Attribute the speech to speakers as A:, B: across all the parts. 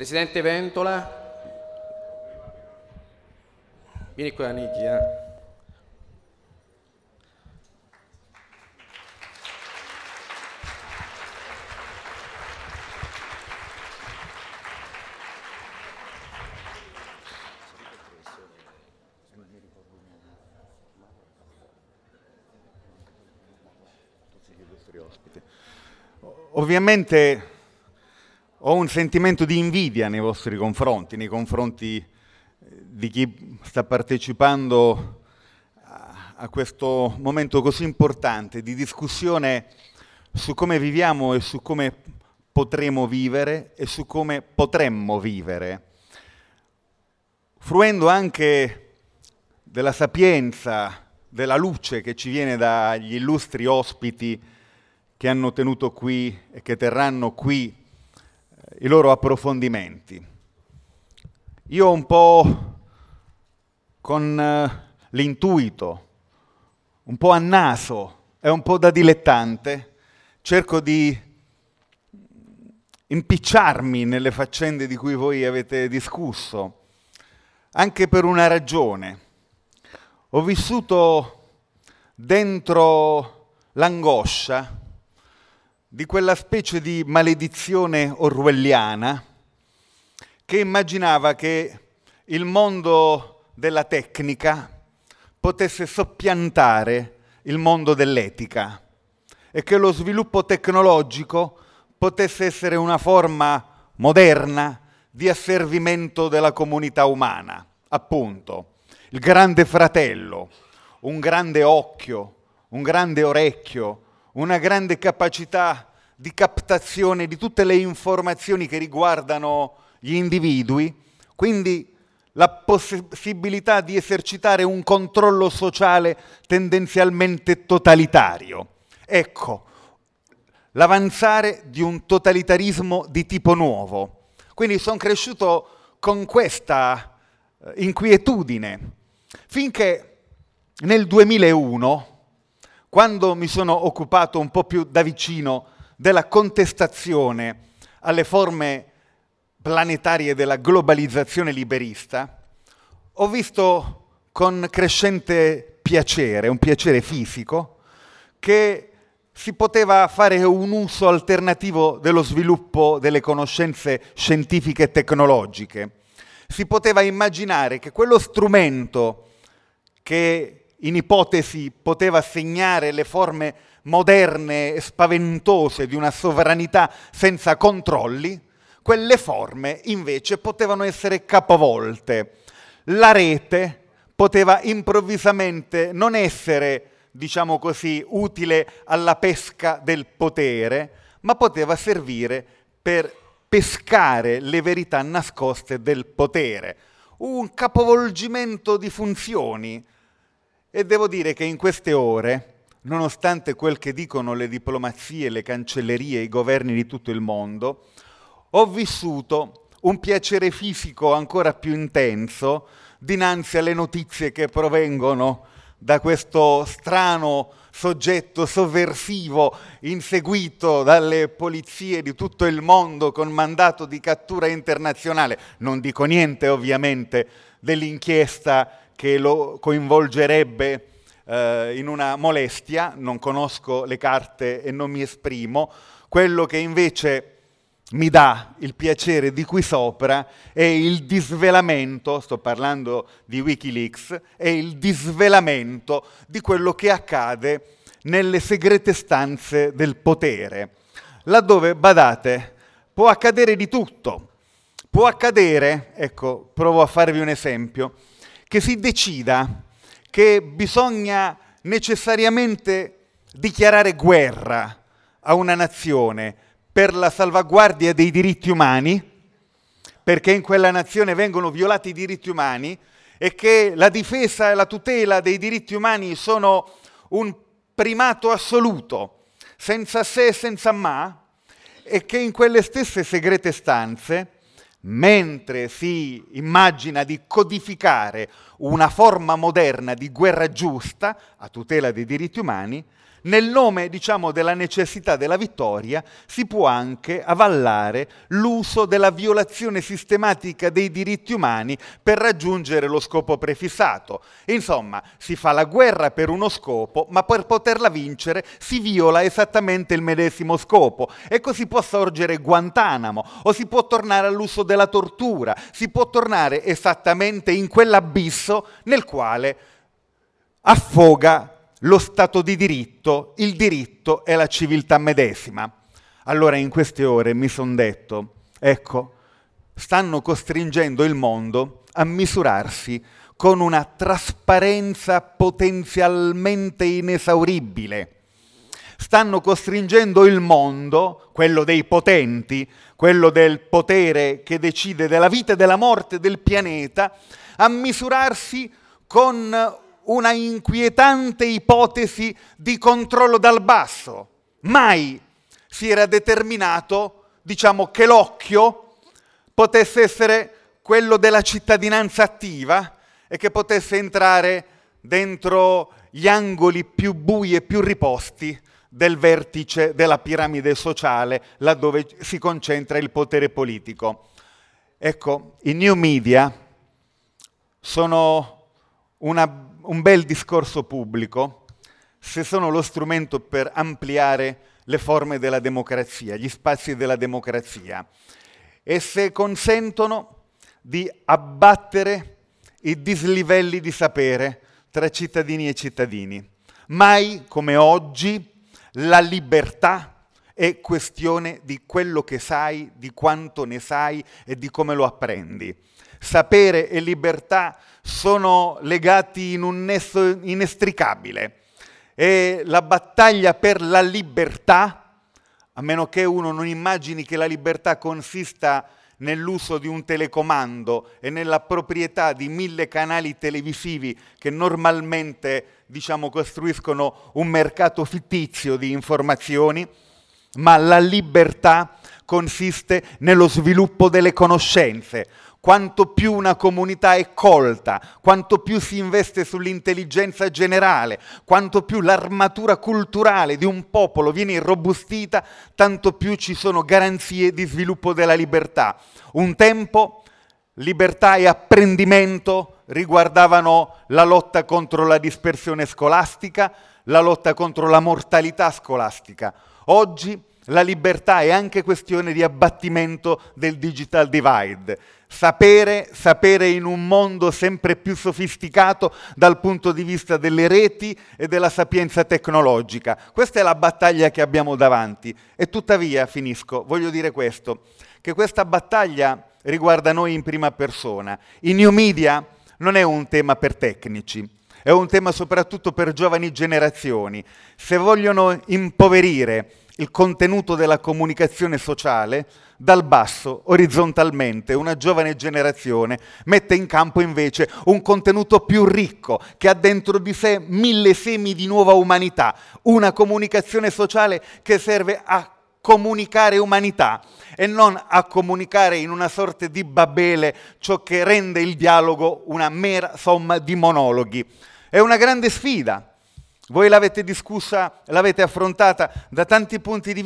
A: Presidente Ventola, vieni qua Nichi. Eh. Ovviamente ho un sentimento di invidia nei vostri confronti, nei confronti eh, di chi sta partecipando a questo momento così importante di discussione su come viviamo e su come potremo vivere e su come potremmo vivere, fruendo anche della sapienza, della luce che ci viene dagli illustri ospiti che hanno tenuto qui e che terranno qui i loro approfondimenti. Io un po' con eh, l'intuito, un po' a naso e un po' da dilettante, cerco di impicciarmi nelle faccende di cui voi avete discusso, anche per una ragione. Ho vissuto dentro l'angoscia di quella specie di maledizione orwelliana che immaginava che il mondo della tecnica potesse soppiantare il mondo dell'etica e che lo sviluppo tecnologico potesse essere una forma moderna di asservimento della comunità umana, appunto, il grande fratello, un grande occhio, un grande orecchio, una grande capacità di captazione di tutte le informazioni che riguardano gli individui, quindi la possibilità di esercitare un controllo sociale tendenzialmente totalitario. Ecco, l'avanzare di un totalitarismo di tipo nuovo. Quindi sono cresciuto con questa eh, inquietudine, finché nel 2001 quando mi sono occupato un po' più da vicino della contestazione alle forme planetarie della globalizzazione liberista, ho visto con crescente piacere, un piacere fisico, che si poteva fare un uso alternativo dello sviluppo delle conoscenze scientifiche e tecnologiche. Si poteva immaginare che quello strumento che in ipotesi poteva segnare le forme moderne e spaventose di una sovranità senza controlli, quelle forme invece potevano essere capovolte. La rete poteva improvvisamente non essere, diciamo così, utile alla pesca del potere, ma poteva servire per pescare le verità nascoste del potere. Un capovolgimento di funzioni, e devo dire che in queste ore, nonostante quel che dicono le diplomazie, le cancellerie, i governi di tutto il mondo, ho vissuto un piacere fisico ancora più intenso dinanzi alle notizie che provengono da questo strano soggetto sovversivo inseguito dalle polizie di tutto il mondo con mandato di cattura internazionale. Non dico niente ovviamente dell'inchiesta che lo coinvolgerebbe eh, in una molestia, non conosco le carte e non mi esprimo, quello che invece mi dà il piacere di qui sopra è il disvelamento, sto parlando di Wikileaks, è il disvelamento di quello che accade nelle segrete stanze del potere, laddove, badate, può accadere di tutto. Può accadere, ecco, provo a farvi un esempio, che si decida che bisogna necessariamente dichiarare guerra a una nazione per la salvaguardia dei diritti umani, perché in quella nazione vengono violati i diritti umani e che la difesa e la tutela dei diritti umani sono un primato assoluto, senza se e senza ma, e che in quelle stesse segrete stanze mentre si immagina di codificare una forma moderna di guerra giusta a tutela dei diritti umani, nel nome diciamo, della necessità della vittoria si può anche avallare l'uso della violazione sistematica dei diritti umani per raggiungere lo scopo prefissato. Insomma, si fa la guerra per uno scopo, ma per poterla vincere si viola esattamente il medesimo scopo. E così può sorgere Guantanamo, o si può tornare all'uso della tortura, si può tornare esattamente in quell'abisso nel quale affoga lo Stato di diritto, il diritto e la civiltà medesima. Allora in queste ore mi sono detto, ecco, stanno costringendo il mondo a misurarsi con una trasparenza potenzialmente inesauribile. Stanno costringendo il mondo, quello dei potenti, quello del potere che decide della vita e della morte del pianeta, a misurarsi con una inquietante ipotesi di controllo dal basso. Mai si era determinato, diciamo, che l'occhio potesse essere quello della cittadinanza attiva e che potesse entrare dentro gli angoli più bui e più riposti del vertice della piramide sociale, laddove si concentra il potere politico. Ecco, i new media sono una, un bel discorso pubblico se sono lo strumento per ampliare le forme della democrazia, gli spazi della democrazia e se consentono di abbattere i dislivelli di sapere tra cittadini e cittadini. Mai come oggi la libertà è questione di quello che sai, di quanto ne sai e di come lo apprendi sapere e libertà sono legati in un nesso inestricabile. E la battaglia per la libertà, a meno che uno non immagini che la libertà consista nell'uso di un telecomando e nella proprietà di mille canali televisivi che normalmente diciamo, costruiscono un mercato fittizio di informazioni, ma la libertà consiste nello sviluppo delle conoscenze, quanto più una comunità è colta, quanto più si investe sull'intelligenza generale, quanto più l'armatura culturale di un popolo viene irrobustita, tanto più ci sono garanzie di sviluppo della libertà. Un tempo libertà e apprendimento riguardavano la lotta contro la dispersione scolastica, la lotta contro la mortalità scolastica. Oggi la libertà è anche questione di abbattimento del digital divide. Sapere, sapere in un mondo sempre più sofisticato dal punto di vista delle reti e della sapienza tecnologica. Questa è la battaglia che abbiamo davanti. E tuttavia, finisco, voglio dire questo, che questa battaglia riguarda noi in prima persona. I new media non è un tema per tecnici, è un tema soprattutto per giovani generazioni. Se vogliono impoverire il contenuto della comunicazione sociale, dal basso, orizzontalmente, una giovane generazione mette in campo invece un contenuto più ricco, che ha dentro di sé mille semi di nuova umanità, una comunicazione sociale che serve a comunicare umanità e non a comunicare in una sorta di babele ciò che rende il dialogo una mera somma di monologhi. È una grande sfida. Voi l'avete discussa, l'avete affrontata da tanti punti di,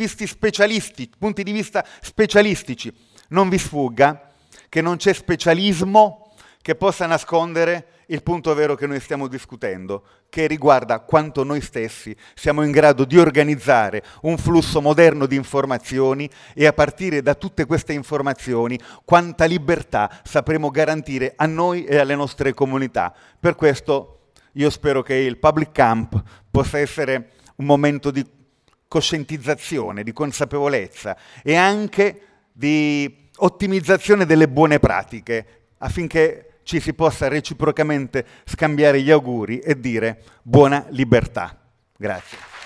A: punti di vista specialistici. Non vi sfugga che non c'è specialismo che possa nascondere il punto vero che noi stiamo discutendo, che riguarda quanto noi stessi siamo in grado di organizzare un flusso moderno di informazioni e a partire da tutte queste informazioni quanta libertà sapremo garantire a noi e alle nostre comunità. Per questo io spero che il public camp possa essere un momento di coscientizzazione, di consapevolezza e anche di ottimizzazione delle buone pratiche affinché ci si possa reciprocamente scambiare gli auguri e dire buona libertà. Grazie.